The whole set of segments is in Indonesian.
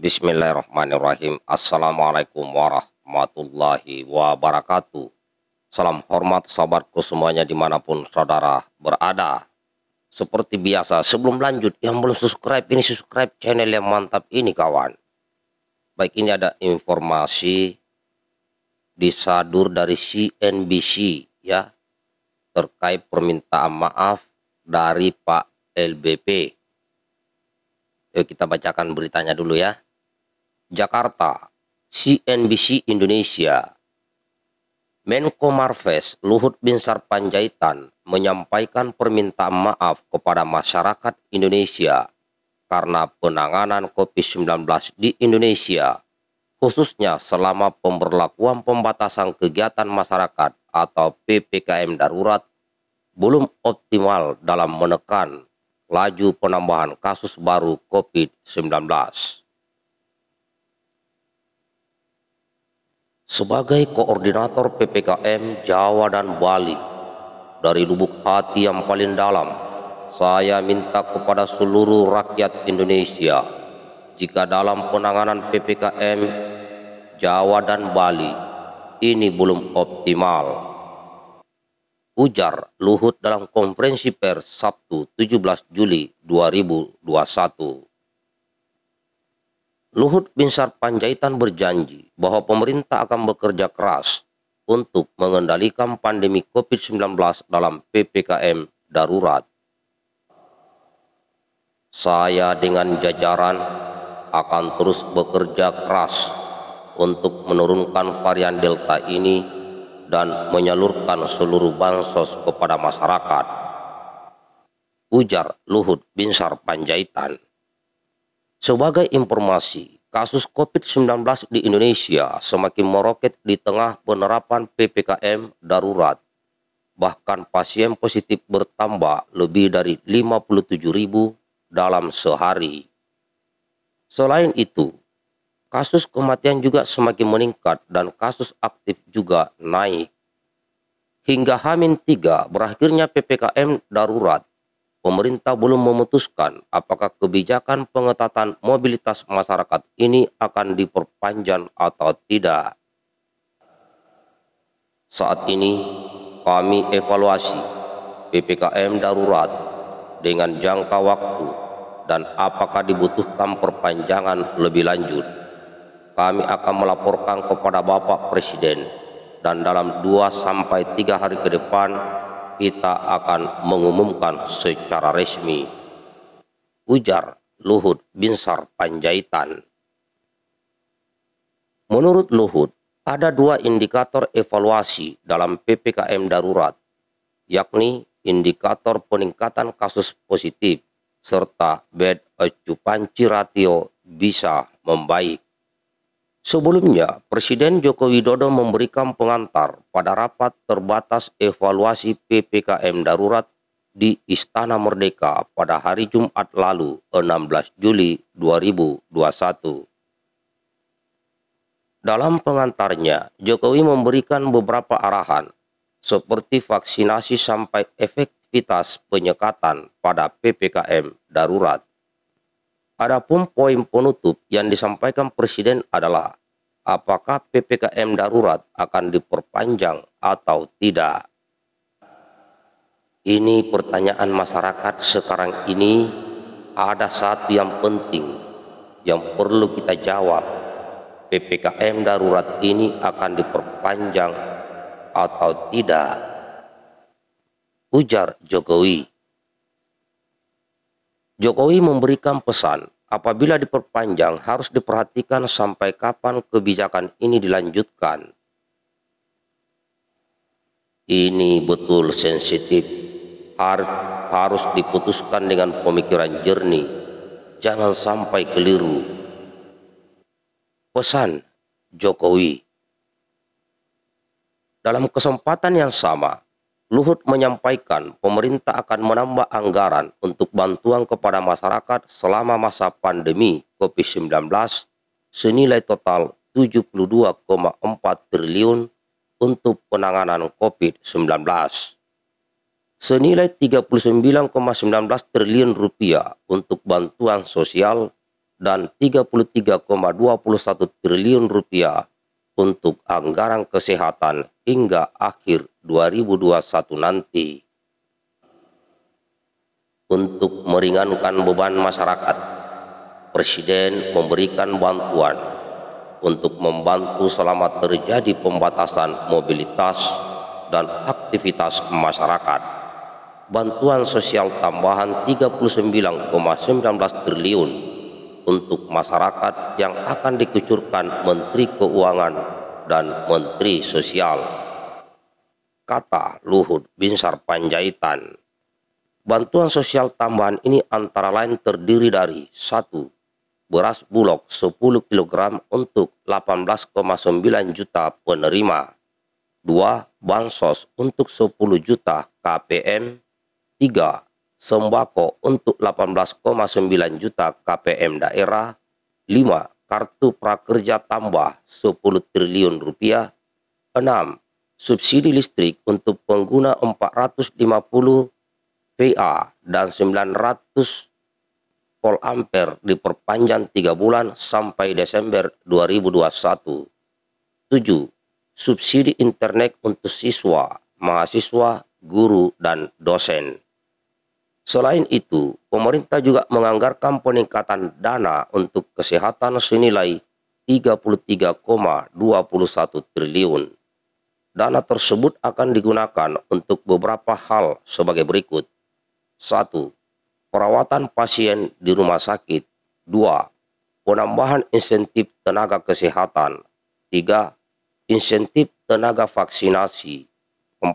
Bismillahirrahmanirrahim. Assalamualaikum warahmatullahi wabarakatuh. Salam hormat sahabatku semuanya dimanapun saudara berada. Seperti biasa, sebelum lanjut, yang belum subscribe ini subscribe channel yang mantap ini kawan. Baik ini ada informasi disadur dari CNBC ya terkait permintaan maaf dari Pak LBP. Yuk kita bacakan beritanya dulu ya. Jakarta, CNBC Indonesia. Menko Marves Luhut Binsar Panjaitan menyampaikan permintaan maaf kepada masyarakat Indonesia karena penanganan COVID-19 di Indonesia, khususnya selama pemberlakuan pembatasan kegiatan masyarakat atau PPKM darurat belum optimal dalam menekan laju penambahan kasus baru COVID-19. sebagai koordinator PPKM Jawa dan Bali dari lubuk hati yang paling dalam saya minta kepada seluruh rakyat Indonesia jika dalam penanganan PPKM Jawa dan Bali ini belum optimal ujar Luhut dalam konferensi pers Sabtu 17 Juli 2021 Luhut Binsar Panjaitan berjanji bahwa pemerintah akan bekerja keras untuk mengendalikan pandemi COVID-19 dalam PPKM darurat. Saya dengan jajaran akan terus bekerja keras untuk menurunkan varian Delta ini dan menyalurkan seluruh bansos kepada masyarakat. Ujar Luhut Binsar Panjaitan. Sebagai informasi, kasus COVID-19 di Indonesia semakin meroket di tengah penerapan PPKM darurat. Bahkan pasien positif bertambah lebih dari 57 ribu dalam sehari. Selain itu, kasus kematian juga semakin meningkat dan kasus aktif juga naik. Hingga Hamin 3 berakhirnya PPKM darurat, pemerintah belum memutuskan apakah kebijakan pengetatan mobilitas masyarakat ini akan diperpanjang atau tidak. Saat ini kami evaluasi PPKM darurat dengan jangka waktu dan apakah dibutuhkan perpanjangan lebih lanjut. Kami akan melaporkan kepada Bapak Presiden dan dalam 2 sampai 3 hari ke depan kita akan mengumumkan secara resmi. Ujar Luhut Binsar Panjaitan. Menurut Luhut, ada dua indikator evaluasi dalam PPKM darurat, yakni indikator peningkatan kasus positif serta bed occupancy ratio bisa membaik. Sebelumnya, Presiden Joko Widodo memberikan pengantar pada rapat terbatas evaluasi PPKM darurat di Istana Merdeka pada hari Jumat lalu, 16 Juli 2021. Dalam pengantarnya, Jokowi memberikan beberapa arahan seperti vaksinasi sampai efektivitas penyekatan pada PPKM darurat. Adapun poin penutup yang disampaikan Presiden adalah apakah PPKM darurat akan diperpanjang atau tidak. Ini pertanyaan masyarakat sekarang ini ada satu yang penting yang perlu kita jawab. PPKM darurat ini akan diperpanjang atau tidak. Ujar Jokowi. Jokowi memberikan pesan, apabila diperpanjang harus diperhatikan sampai kapan kebijakan ini dilanjutkan. Ini betul sensitif, Har harus diputuskan dengan pemikiran jernih, jangan sampai keliru. Pesan Jokowi Dalam kesempatan yang sama, Luhut menyampaikan pemerintah akan menambah anggaran untuk bantuan kepada masyarakat selama masa pandemi COVID-19 senilai total 72,4 triliun untuk penanganan COVID-19. Senilai 39,19 triliun rupiah untuk bantuan sosial dan 33,21 triliun rupiah untuk anggaran kesehatan hingga akhir 2021 nanti. Untuk meringankan beban masyarakat, Presiden memberikan bantuan untuk membantu selama terjadi pembatasan mobilitas dan aktivitas masyarakat. Bantuan sosial tambahan 39,19 triliun untuk masyarakat yang akan dikucurkan Menteri Keuangan dan Menteri Sosial. Kata Luhut Binsar Panjaitan, bantuan sosial tambahan ini antara lain terdiri dari satu Beras bulog 10 kg untuk 18,9 juta penerima. 2. Bansos untuk 10 juta KPM. 3 sembako untuk 18,9 juta KPM daerah, 5. Kartu prakerja tambah 10 triliun rupiah, 6. Subsidi listrik untuk pengguna 450 VA dan 900 volt ampere diperpanjang 3 bulan sampai Desember 2021. 7. Subsidi internet untuk siswa, mahasiswa, guru, dan dosen. Selain itu, pemerintah juga menganggarkan peningkatan dana untuk kesehatan senilai 33,21 triliun. Dana tersebut akan digunakan untuk beberapa hal sebagai berikut. 1. Perawatan pasien di rumah sakit. 2. Penambahan insentif tenaga kesehatan. 3. Insentif tenaga vaksinasi. 4.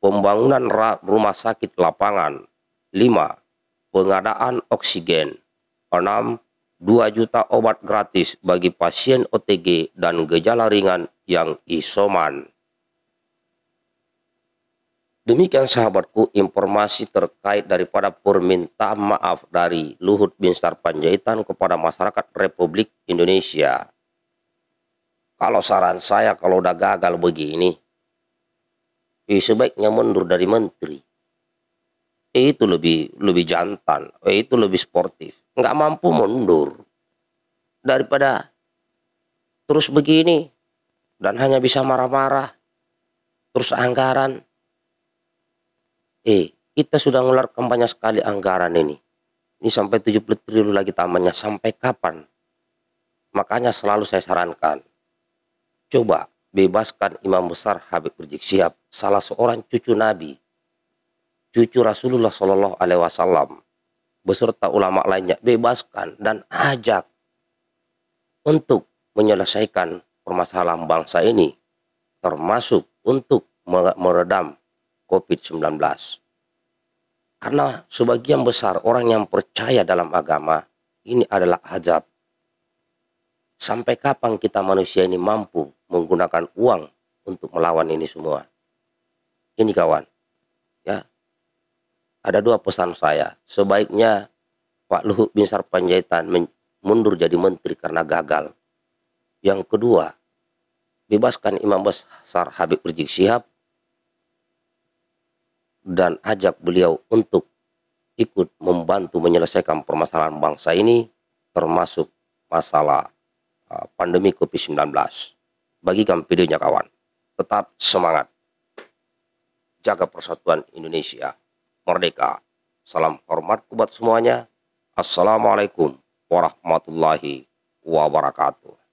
Pembangunan rumah sakit lapangan. 5. Pengadaan oksigen. 6. 2 juta obat gratis bagi pasien OTG dan gejala ringan yang isoman. Demikian sahabatku informasi terkait daripada permintaan maaf dari Luhut Binsar Panjaitan kepada masyarakat Republik Indonesia. Kalau saran saya kalau udah gagal begini, sebaiknya mundur dari menteri. Eh, itu lebih lebih jantan, eh, itu lebih sportif. Nggak mampu mundur daripada terus begini dan hanya bisa marah-marah terus anggaran. Eh, kita sudah ngelar kampanye sekali anggaran ini. Ini sampai 70 triliun lagi tamannya sampai kapan? Makanya selalu saya sarankan. Coba bebaskan imam besar Habib Rizik Siap, salah seorang cucu Nabi cucu Rasulullah Shallallahu Alaihi Wasallam beserta ulama lainnya bebaskan dan ajak untuk menyelesaikan permasalahan bangsa ini termasuk untuk meredam COVID-19 karena sebagian besar orang yang percaya dalam agama ini adalah azab sampai kapan kita manusia ini mampu menggunakan uang untuk melawan ini semua ini kawan ya ada dua pesan saya. Sebaiknya Pak Luhut bin Sarpanjaitan mundur jadi menteri karena gagal. Yang kedua, bebaskan Imam Besar Habib Rizik Syihab dan ajak beliau untuk ikut membantu menyelesaikan permasalahan bangsa ini termasuk masalah uh, pandemi COVID-19. Bagikan videonya kawan. Tetap semangat. Jaga persatuan Indonesia merdeka. Salam hormat buat semuanya. Assalamualaikum warahmatullahi wabarakatuh.